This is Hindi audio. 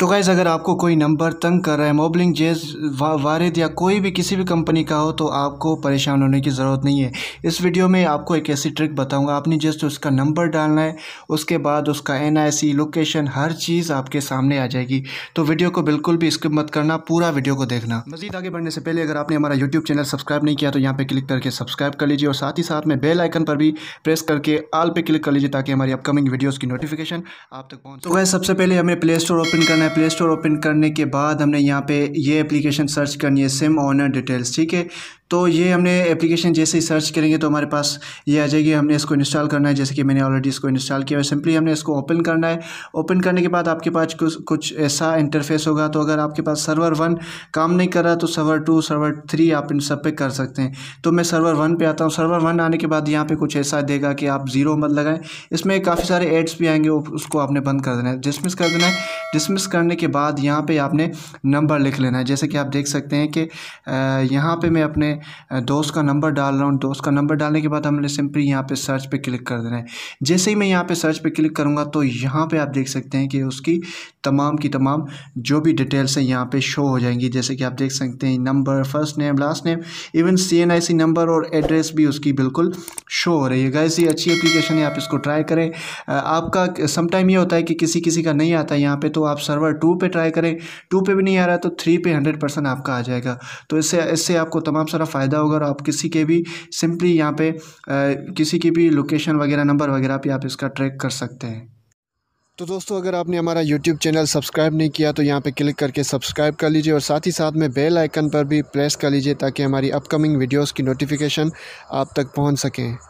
तो गैज़ अगर आपको कोई नंबर तंग कर रहा है मोबलिंग जेज वा, वारिद या कोई भी किसी भी कंपनी का हो तो आपको परेशान होने की ज़रूरत नहीं है इस वीडियो में आपको एक ऐसी ट्रिक बताऊंगा आपने जस्ट उसका नंबर डालना है उसके बाद उसका एनआईसी लोकेशन हर चीज़ आपके सामने आ जाएगी तो वीडियो को बिल्कुल भी स्किप मत करना पूरा वीडियो को देखना मजीद आगे बढ़ने से पहले अगर आपने हमारा यूट्यूब चैनल सब्सक्राइब नहीं किया तो यहाँ पर क्लिक करके सब्सक्राइब कर लीजिए और साथ ही साथ में बेल आइकन पर भी प्रेस करके आल पर क्लिक कर लीजिए ताकि हमारी अपकमिंग वीडियोज़ की नोटिफिकेशन आप तक पहुँच तो गैस सबसे पहले हमें प्ले स्टोर ओपन करना है है प्ले स्टोर ओपन करने के बाद हमने यहाँ पे ये एप्लीकेशन सर्च करनी है सिम ऑनर डिटेल्स ठीक है तो ये हमने एप्लीकेशन जैसे ही सर्च करेंगे तो हमारे पास ये आ जाएगी हमने इसको इंस्टॉल करना है जैसे कि मैंने ऑलरेडी इसको इंस्टॉल किया है सिंपली हमने इसको ओपन करना है ओपन करने के बाद आपके पास कुछ कुछ ऐसा इंटरफेस होगा तो अगर आपके पास सर्वर वन काम नहीं कर रहा तो सर्वर टू सर्वर थ्री आप इन सब पे कर सकते हैं तो मैं सर्वर वन पर आता हूँ सर्वर वन आने के बाद यहाँ पर कुछ ऐसा देगा कि आप ज़ीरो मत लगाएं इसमें काफ़ी सारे एड्स भी आएंगे उसको आपने बंद कर देना है डिसमिस कर देना है डिसमिस करने के बाद यहाँ पर आपने नंबर लिख लेना है जैसे कि आप देख सकते हैं कि यहाँ पर मैं अपने दोस्त का नंबर डाल रहा हूँ दोस्त का नंबर डालने के बाद हमने सिंपली यहाँ पे सर्च पे क्लिक कर देना है जैसे ही मैं यहाँ पे सर्च पे क्लिक करूँगा तो यहाँ पे आप देख सकते हैं कि उसकी तमाम की तमाम जो भी डिटेल्स हैं यहाँ पे शो हो जाएंगी जैसे कि आप देख सकते हैं number first name last name even C number और एड्रेस भी उसकी बिल्कुल शो हो रही है गाइस ये अच्छी एप्लीकेशन है आप इसको ट्राई करें आपका समटाइम ये होता है कि किसी किसी का नहीं आता यहाँ पर तो आप सर्वर टू पर ट्राई करें टू पर भी नहीं आ रहा तो थ्री पे हंड्रेड परसेंट आपका आ जाएगा तो इससे इससे आपको तमाम सारा फ़ायदा होगा और आप किसी के भी सिंपली यहाँ पे किसी की भी लोकेशन वगैरह नंबर वगैरह भी आप इसका ट्रैक कर सकते हैं तो दोस्तों अगर आपने हमारा YouTube चैनल सब्सक्राइब नहीं किया तो यहाँ पे क्लिक करके सब्सक्राइब कर लीजिए और साथ ही साथ में बेल आइकन पर भी प्रेस कर लीजिए ताकि हमारी अपकमिंग वीडियोस की नोटिफिकेशन आप तक पहुँच सकें